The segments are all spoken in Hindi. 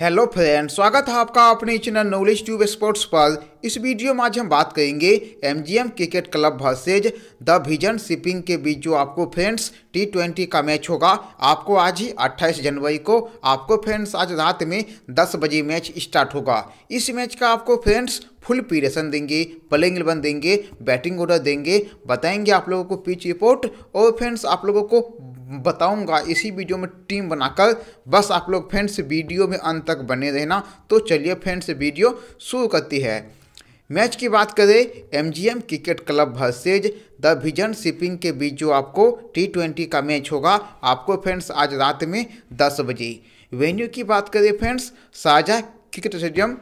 हेलो फ्रेंड स्वागत है आपका अपने चैनल नॉलेज ट्यूब स्पोर्ट्स पर इस वीडियो में आज हम बात करेंगे MGM cricket club versus the vision shipping के बीच जो आपको फ्रेंड्स टी ट्वेंटी का मैच होगा आपको आज ही 28 जनवरी को आपको फ्रेंड्स आज रात में 10 बजे मैच स्टार्ट होगा इस मैच का आपको फ्रेंड्स फुल पीरेशन देंगे प्लेइंग इलेवन देंगे बैटिंग ऑर्डर देंगे बताएंगे आप लोगों को पिच रिपोर्ट और फ्रेंड्स आप लोगों को बताऊंगा इसी वीडियो में टीम बनाकर बस आप लोग फ्रेंड्स वीडियो में अंत तक बने रहना तो चलिए फ्रेंड्स वीडियो शुरू करती है मैच की बात करें M cricket club versus the vision shipping के बीच जो आपको टी ट्वेंटी का मैच होगा आपको फ्रेंड्स आज रात में दस बजे वेन्यू की बात करें फ्रेंड्स साझा क्रिकेट स्टेडियम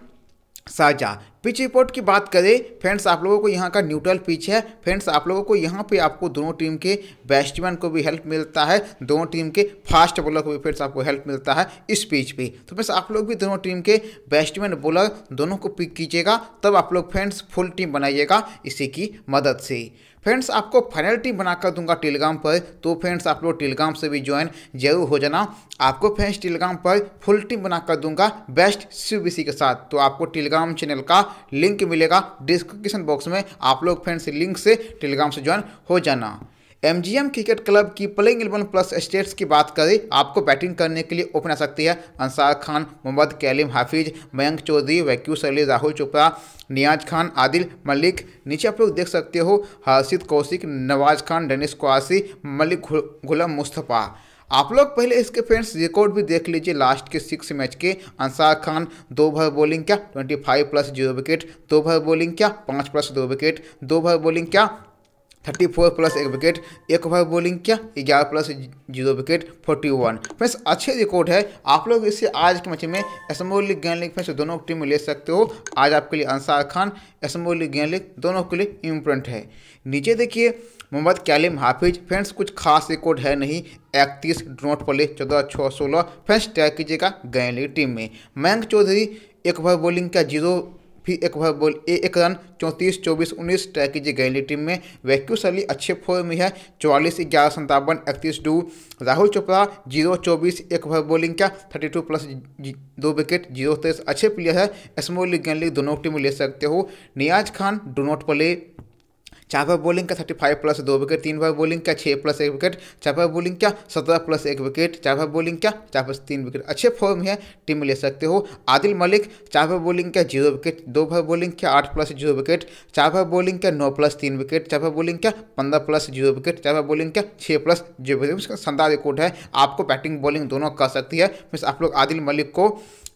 साझा पिच रिपोर्ट की बात करें फ्रेंड्स आप लोगों को यहाँ का न्यूट्रल पिच है फ्रेंड्स आप लोगों को यहाँ पे आपको दोनों टीम के बैट्समैन को भी हेल्प मिलता है दोनों टीम के फास्ट बॉलर को भी फ्रेंड्स आपको हेल्प मिलता है इस पिच पे तो फ्रेंड्स आप लोग भी दोनों टीम के बैट्समैन बॉलर दोनों को पिक कीजिएगा तब आप लोग फ्रेंड्स फुल टीम बनाइएगा इसी की मदद से फ्रेंड्स आपको फाइनल टीम बनाकर दूंगा टेलीग्राम पर तो फ्रेंड्स आप लोग टेलीग्राम से भी ज्वाइन जरूर हो जाना आपको फ्रेंड्स टेलीग्राम पर फुल टीम बनाकर दूंगा बेस्ट सी के साथ तो आपको टेलीग्राम चैनल का लिंक मिलेगा डिस्क्रिप्शन बॉक्स में आप लोग फ्रेंड्स लिंक से टेलीग्राम से ज्वाइन हो जाना एमजीएम क्रिकेट क्लब की प्लेइंग इलेवन प्लस स्टेट्स की बात करें आपको बैटिंग करने के लिए ओपन आ सकती है अंसार खान मोहम्मद कैलिम हाफिज मयंक चौधरी वैक्यू सली राहुल चोपड़ा नियाज खान आदिल मलिक नीचे आप लोग देख सकते हो हर्षित कौशिक नवाज खान डेनिस कोसी मलिक गुलाम मुस्तफ़ा आप लोग पहले इसके फ्रेंड्स रिकॉर्ड भी देख लीजिए लास्ट के सिक्स मैच के अंसार खान दो ओवर बॉलिंग क्या 25 प्लस जीरो विकेट दो भर बॉलिंग क्या पाँच प्लस दो विकेट दो ओवर बॉलिंग क्या थर्टी फोर प्लस एक विकेट एक ओवर बॉलिंग किया ग्यारह plus zero wicket forty one friends अच्छे रिकॉर्ड है आप लोग इसे आज के मैच में small league grand league friends दोनों टीम में ले सकते हो आज आपके लिए Ansar Khan small league grand league दोनों के लिए इम्पोर्टेंट है नीचे देखिए मोहम्मद कैलिम हाफिज फ्रेंड्स कुछ खास रिकॉर्ड है नहीं इकतीस ड्रॉट पर ले चौदह छः सोलह फ्रेंड्स ट्रैक कीजिएगा गेंद लीग टीम में मयंक चौधरी एक ओवर बॉलिंग का जीरो फिर एक ओवर बॉल ए एक रन चौंतीस चौबीस उन्नीस ट्राई कीजिए गैली टीम में वैक्यू सली अच्छे फॉर्म में है चौवालीस ग्यारह संतावन इकतीस डू राहुल चोपड़ा जीरो चौबीस एक ओवर बॉलिंग का थर्टी टू प्लस दो विकेट जीरो तेईस अच्छे प्लेयर है स्मॉल लीग गैन लीग दोनों टीम ले सकते हो Niaz Khan do not play चार चापर बॉलिंग का थर्टी फाइव प्लस दो विकेट तीन बार बॉलिंग का छः प्लस एक विकेट चार चापर बॉलिंग क्या सत्रह प्लस एक विकेट चार चापर बॉलिंग क्या चार प्लस तीन विकेट अच्छे फॉर्म है टीम ले सकते हो आदिल मलिक चापर बॉलिंग क्या जीरो विकेट दो बार बॉलिंग क्या आठ प्लस जीरो विकेट चार चापर बॉलिंग क्या नौ प्लस तीन विकेट चार चापर बॉलिंग क्या पंद्रह प्लस जीरो विकेट चार चापर बॉलिंग क्या छः प्लस जीरो विकेट उसका संदा रिकॉर्ड है आपको बैटिंग बॉलिंग दोनों कर सकती है मिस आप लोग आदिल मलिक को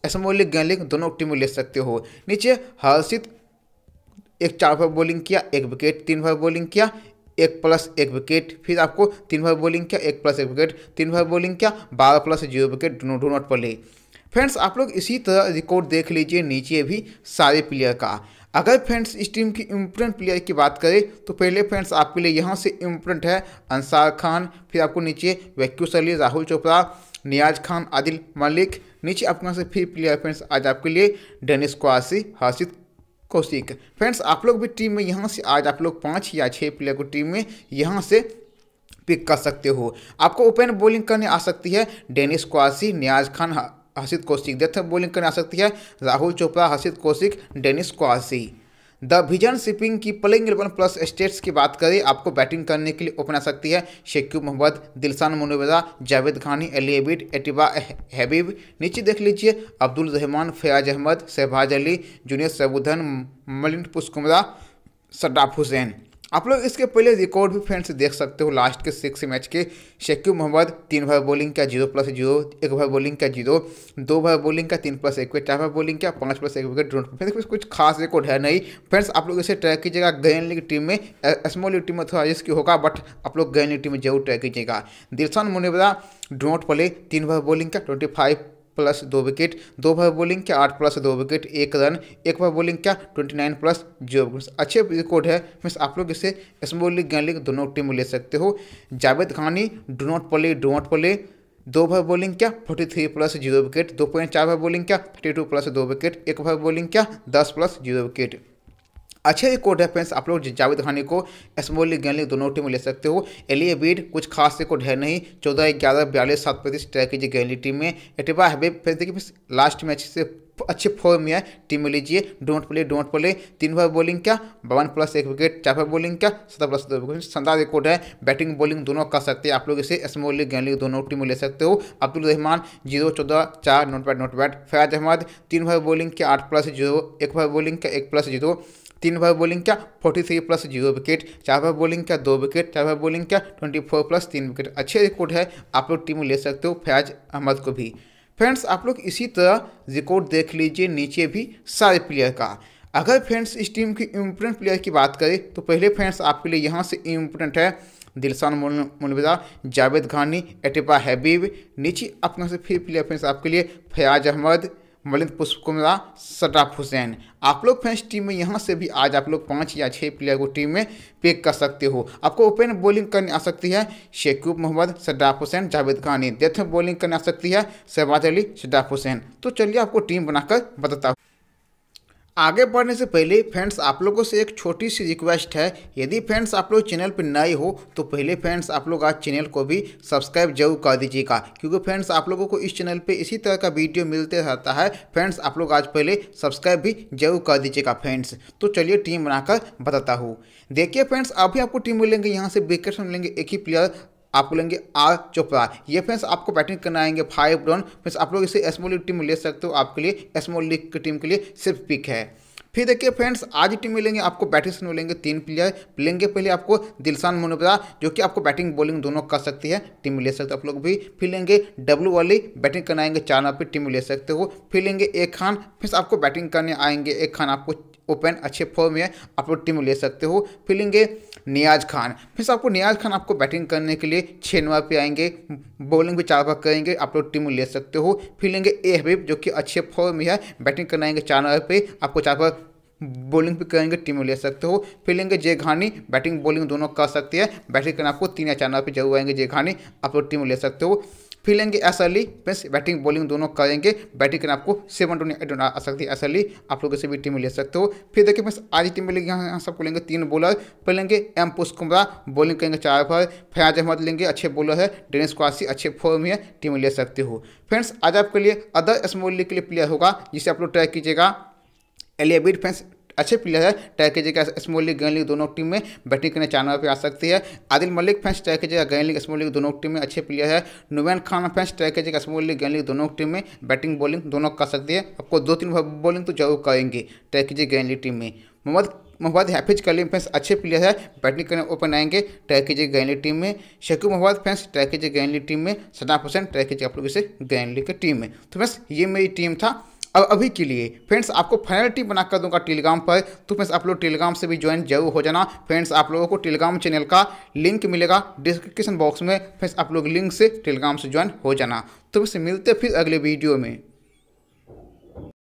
एसमोलिक गैलिक दोनों टीम ले सकते हो नीचे हर्षित एक चार ओवर बॉलिंग किया एक विकेट तीन ओवर बॉलिंग किया एक प्लस एक विकेट फिर आपको तीन ओवर बॉलिंग किया एक प्लस एक विकेट तीन ओवर बॉलिंग किया बारह plus zero wicket do not play friends आप लोग इसी तरह रिकॉर्ड देख लीजिए नीचे भी सारे प्लेयर का अगर फ्रेंड्स इस टीम की इम्पोर्टेंट प्लेयर की बात करें तो पहले फ्रेंड्स आपके लिए यहाँ से इम्पोर्टेंट है अंसार खान फिर आपको नीचे वैक्यू सली राहुल चोपड़ा नियाज खान आदिल मलिक नीचे आपके यहाँ से फिर प्लेयर फ्रेंड्स आज आपके लिए Dennis Kwasi Harshit Kaushik friends आप लोग भी टीम में यहाँ से आज आप लोग पाँच या छः प्लेयर को टीम में यहाँ से पिक कर सकते हो आपको ओपन बॉलिंग करने आ सकती है Dennis Kwasi Niaz Khan Harshit Kaushik death bowling करने आ सकती है Rahul Chopra Harshit Kaushik Dennis Kwasi the vision shipping की प्लेइंग इलेवन प्लस स्टेट्स की बात करें आपको बैटिंग करने के लिए ओपन आ सकती है शेक्यू मोहम्मद दिलशान मुनवरा जावेद खानी एलियबिट एटिबा हैबीब नीचे देख लीजिए अब्दुल रहमान फयाज अहमद शहबाज अली जूनियर सबुद्धन मलिन पुष्कुमरा सड्डाफ हुसैन आप लोग इसके पहले रिकॉर्ड भी फ्रेंड्स देख सकते हो लास्ट के सिक्स मैच के शेक्यू मोहम्मद तीन भाई बॉलिंग का जीरो प्लस जीरो एक भाई बॉलिंग का जीरो दो भाई बॉलिंग का तीन प्लस एक विकेट चार भाई बॉलिंग का पाँच प्लस एक विकेट ड्रोन फ्रेंड्स कुछ खास रिकॉर्ड है नहीं फ्रेंड्स आप लोग इसे ट्राई कीजिएगा गैन लीग टीम में स्मॉल लीग टीम में थोड़ा रिस्क होगा बट आप लोग गैन लीग टीम में जरूर ट्राई कीजिएगा दिलशान मुनिवरा ड्रोट पले तीन भाई बॉलिंग का ट्वेंटी फाइव प्लस दो विकेट दो ओवर बॉलिंग क्या आठ प्लस दो विकेट एक रन एक ओवर बॉलिंग क्या twenty nine plus zero wicket अच्छे रिकॉर्ड है मीन आप लोग इसे स्मॉल लीग गैन लीग दोनों टीम ले सकते हो जावेद खानी do not play do not play दो ओवर बॉलिंग क्या forty three plus zero wicket दो पॉइंट चार ओवर बॉलिंग क्या थर्टी टू प्लस दो विकेट एक ओवर बॉलिंग क्या दस प्लस जीरो विकेट अच्छे रिकॉर्ड है फ्रेंड्स आप लोग जावेद खानी को स्मॉल लीग दोनों टीम में ले सकते हो एलिए बीड कुछ खास रिकॉर्ड है नहीं चौदह ग्यारह बयालीस सात पैंतीस ट्राई कीजिए गैन टीम में एटिबा हैबे फिर देखिए लास्ट मैच से अच्छे फॉर्म में है टीम में लीजिए डोंट प्ले डोंट प्ले तीन बार बॉलिंग क्या बावन प्लस एक विकेट चार बार बॉलिंग क्या सत्रह प्लस दो विकेट शानदार रिकॉर्ड है बैटिंग बॉलिंग दोनों कर सकते हैं आप लोग इसे स्मॉल लीग लीग दोनों टीम में ले सकते हो अब्दुल रहमान जीरो चौदह चार not bat not bat Faiz Ahmed तीन बार बॉलिंग क्या आठ प्लस जीरो एक बार बॉलिंग क्या एक प्लस जीरो तीन ओवर बॉलिंग क्या forty three plus zero wicket चार ओवर बॉलिंग क्या दो विकेट चार ओवर बॉलिंग क्या ट्वेंटी फोर प्लस तीन विकेट अच्छे रिकॉर्ड है आप लोग टीम में ले सकते हो फयाज अहमद को भी फ्रेंड्स आप लोग इसी तरह रिकॉर्ड देख लीजिए नीचे भी सारे प्लेयर का अगर फ्रेंड्स इस टीम की इम्पोर्टेंट प्लेयर की बात करें तो पहले फ्रेंड्स आपके लिए यहाँ से इम्पोर्टेंट है दिलसान मुनविदा जावेद घानी एटिपा हैबीब नीचे अपना से फिर प्लेयर फ्रेंड्स आपके लिए फयाज अहमद मलिंद पुष्प पुष्पकुमरा सटाफ हुसैन आप लोग फैंस टीम में यहाँ से भी आज आप लोग पाँच या छः प्लेयर को टीम में पेक कर सकते हो आपको ओपन बॉलिंग करने आ सकती है शेकूब मोहम्मद सड्डाफ हुसैन जावेद खानी डेथ बॉलिंग करने आ सकती है शहबाज अली सड्डाफ हुसैन तो चलिए आपको टीम बनाकर बताता हूँ आगे बढ़ने से पहले फ्रेंड्स आप लोगों से एक छोटी सी रिक्वेस्ट है यदि फ्रेंड्स आप लोग चैनल पर नए हो तो पहले फ्रेंड्स आप लोग आज चैनल को भी सब्सक्राइब जरूर कर दीजिएगा क्योंकि फ्रेंड्स आप लोगों को इस चैनल पे इसी तरह का वीडियो मिलते रहता है फ्रेंड्स आप लोग आज पहले सब्सक्राइब भी जरूर कर दीजिएगा फ्रेंड्स तो चलिए टीम बनाकर बताता हूँ देखिए फ्रेंड्स अभी आपको टीम मिलेंगे यहाँ से विकेट मिलेंगे एक ही प्लेयर आपको लेंगे आर चोपड़ा ये फ्रेंड्स आपको बैटिंग करना आएंगे फाइव रन फ्रेंड्स आप लोग इसे स्मॉल लीग टीम में ले सकते हो आपके लिए स्मॉल लीग की टीम के लिए सिर्फ पिक है फिर देखिए फ्रेंड्स आज टीम मिलेंगे आपको बैटिंग से मिलेंगे तीन प्लेयर मिलेंगे पहले आपको दिलशान मुनबरा जो कि आपको बैटिंग बॉलिंग दोनों कर सकती है टीम में ले सकते हो आप लोग भी फिर लेंगे डब्लू वाली बैटिंग करने आएंगे चार नाम टीम में ले सकते हो फिर लेंगे एक खान फिर आपको बैटिंग करने आएंगे एक खान आपको ओपन अच्छे फॉर्म में आप लोग टीम ले सकते हो फिर लेंगे नियाज खान फिर आपको नियाज खान आपको बैटिंग करने के लिए छः नंबर पर आएंगे बॉलिंग भी चार बार करेंगे आप लोग टीम ले सकते हो फिर लेंगे ए हबीब जो कि अच्छे फॉर्म में है बैटिंग आएंगे चार नंबर पर आपको चार बार बॉलिंग भी करेंगे टीम में ले सकते हो फिर लेंगे जय घानी बैटिंग बॉलिंग दोनों कर सकती है बैटिंग करना आपको तीन या चार नंबर पर जरूर आएंगे जय घानी आप लोग टीम में ले सकते हो फीलेंगे S Ali means batting bowling दोनों करेंगे बैटिंग करें आपको सेवन टू एट आ सकती है एस अली आप लोग किसी भी टीम में ले सकते हो फिर देखिए मीन्स आज टीम में लेंगे यहाँ सबको लेंगे तीन बॉलर फिर लेंगे एम पुष कुमरा बॉलिंग करेंगे चार ओवर फयाज अहमद लेंगे अच्छे बॉलर है डेनिस क्वासी अच्छे फॉर्म में टीम में ले सकते हो फ्रेंड्स आज आपके लिए अदर स्मॉल लीग के लिए प्लेयर होगा जिसे आप लोग ट्रैक कीजिएगा बीट फ्रेंड्स अच्छे प्लेयर है टैग की जगह स्मॉल लीग गेन लीग दोनों टीम में बैटिंग करने चाइना पर आ सकती है आदिल मलिक फैंस टैग की जगह गैन लीग स्मॉल लीग दोनों टीम में अच्छे प्लेयर है नुमैन खान फैंस टैग की जगह स्मॉल लीग लीग दोनों टीम में बैटिंग बॉलिंग दोनों कर सकती है आपको दो तीन बॉलिंग तो जरूर करेंगे टैग की जगह गेन लीग टीम में मोहम्मद मोहम्मद हैफिज कलीम फैंस अच्छे प्लेयर है बैटिंग करने ओपन आएंगे ट्रैकेजी गैनली टीम में शकीब मोहम्मद फैंस ट्रैकेजी गैनली टीम में सदाफ हुसैन जगह आप लोग इसे गैनली की टीम में तो बस ये मेरी टीम था अब अभी के लिए फ्रेंड्स आपको फाइनल टीम बना कर दूंगा टेलीग्राम पर तो फ्रेंड्स आप लोग टेलीग्राम से भी ज्वाइन जरूर हो जाना फ्रेंड्स आप लोगों को टेलीग्राम चैनल का लिंक मिलेगा डिस्क्रिप्शन बॉक्स में फ्रेंड्स आप लोग लिंक से टेलीग्राम से ज्वाइन हो जाना तो फिर मिलते फिर अगले वीडियो में